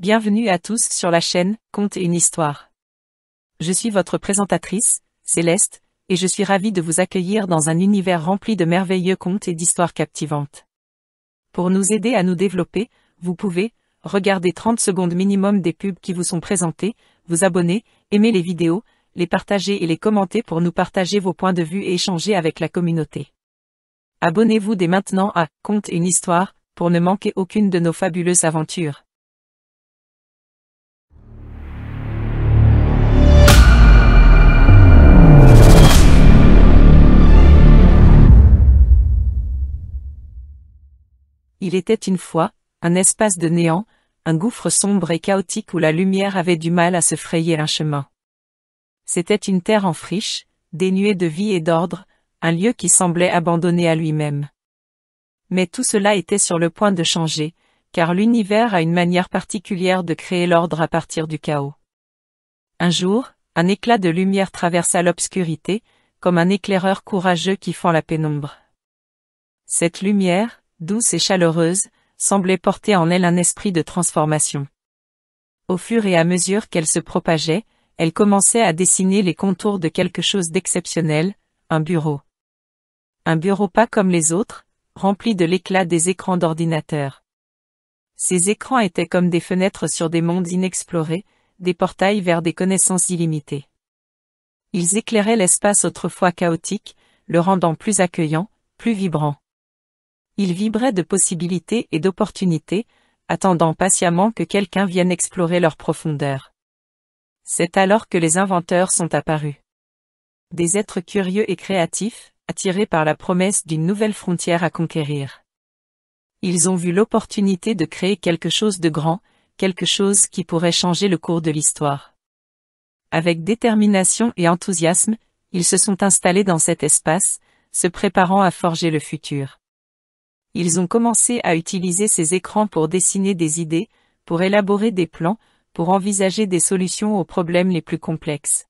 Bienvenue à tous sur la chaîne Conte une histoire. Je suis votre présentatrice, Céleste, et je suis ravie de vous accueillir dans un univers rempli de merveilleux contes et d'histoires captivantes. Pour nous aider à nous développer, vous pouvez regarder 30 secondes minimum des pubs qui vous sont présentées, vous abonner, aimer les vidéos, les partager et les commenter pour nous partager vos points de vue et échanger avec la communauté. Abonnez-vous dès maintenant à Conte une histoire pour ne manquer aucune de nos fabuleuses aventures. Il était une fois, un espace de néant, un gouffre sombre et chaotique où la lumière avait du mal à se frayer un chemin. C'était une terre en friche, dénuée de vie et d'ordre, un lieu qui semblait abandonné à lui-même. Mais tout cela était sur le point de changer, car l'univers a une manière particulière de créer l'ordre à partir du chaos. Un jour, un éclat de lumière traversa l'obscurité, comme un éclaireur courageux qui fend la pénombre. Cette lumière, douce et chaleureuse, semblait porter en elle un esprit de transformation. Au fur et à mesure qu'elle se propageait, elle commençait à dessiner les contours de quelque chose d'exceptionnel, un bureau. Un bureau pas comme les autres, rempli de l'éclat des écrans d'ordinateur. Ces écrans étaient comme des fenêtres sur des mondes inexplorés, des portails vers des connaissances illimitées. Ils éclairaient l'espace autrefois chaotique, le rendant plus accueillant, plus vibrant. Ils vibraient de possibilités et d'opportunités, attendant patiemment que quelqu'un vienne explorer leurs profondeurs. C'est alors que les inventeurs sont apparus. Des êtres curieux et créatifs, attirés par la promesse d'une nouvelle frontière à conquérir. Ils ont vu l'opportunité de créer quelque chose de grand, quelque chose qui pourrait changer le cours de l'histoire. Avec détermination et enthousiasme, ils se sont installés dans cet espace, se préparant à forger le futur ils ont commencé à utiliser ces écrans pour dessiner des idées, pour élaborer des plans, pour envisager des solutions aux problèmes les plus complexes.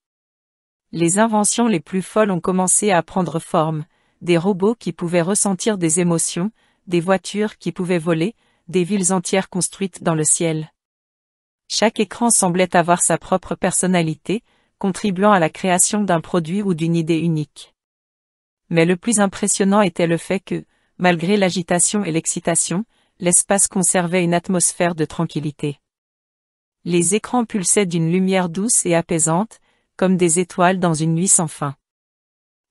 Les inventions les plus folles ont commencé à prendre forme, des robots qui pouvaient ressentir des émotions, des voitures qui pouvaient voler, des villes entières construites dans le ciel. Chaque écran semblait avoir sa propre personnalité, contribuant à la création d'un produit ou d'une idée unique. Mais le plus impressionnant était le fait que, Malgré l'agitation et l'excitation, l'espace conservait une atmosphère de tranquillité. Les écrans pulsaient d'une lumière douce et apaisante, comme des étoiles dans une nuit sans fin.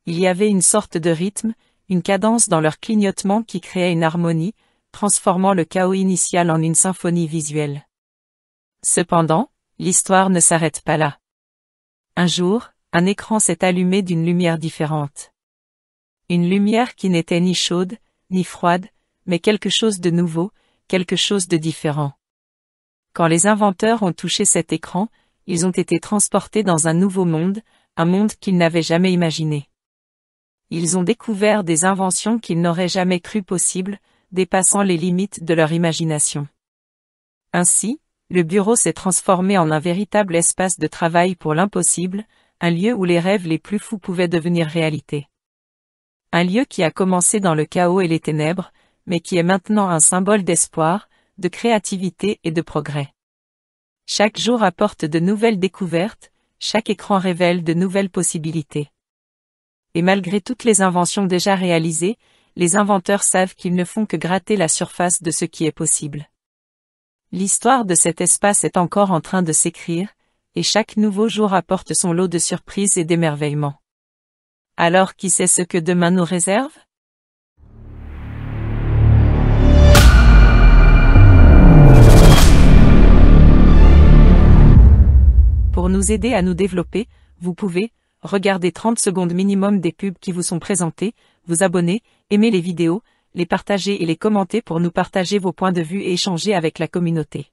Il y avait une sorte de rythme, une cadence dans leur clignotement qui créait une harmonie, transformant le chaos initial en une symphonie visuelle. Cependant, l'histoire ne s'arrête pas là. Un jour, un écran s'est allumé d'une lumière différente. Une lumière qui n'était ni chaude, ni froide, mais quelque chose de nouveau, quelque chose de différent. Quand les inventeurs ont touché cet écran, ils ont été transportés dans un nouveau monde, un monde qu'ils n'avaient jamais imaginé. Ils ont découvert des inventions qu'ils n'auraient jamais cru possibles, dépassant les limites de leur imagination. Ainsi, le bureau s'est transformé en un véritable espace de travail pour l'impossible, un lieu où les rêves les plus fous pouvaient devenir réalité. Un lieu qui a commencé dans le chaos et les ténèbres, mais qui est maintenant un symbole d'espoir, de créativité et de progrès. Chaque jour apporte de nouvelles découvertes, chaque écran révèle de nouvelles possibilités. Et malgré toutes les inventions déjà réalisées, les inventeurs savent qu'ils ne font que gratter la surface de ce qui est possible. L'histoire de cet espace est encore en train de s'écrire, et chaque nouveau jour apporte son lot de surprises et d'émerveillements. Alors qui sait ce que demain nous réserve Pour nous aider à nous développer, vous pouvez regarder 30 secondes minimum des pubs qui vous sont présentées, vous abonner, aimer les vidéos, les partager et les commenter pour nous partager vos points de vue et échanger avec la communauté.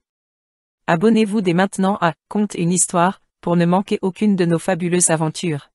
Abonnez-vous dès maintenant à Compte une histoire pour ne manquer aucune de nos fabuleuses aventures.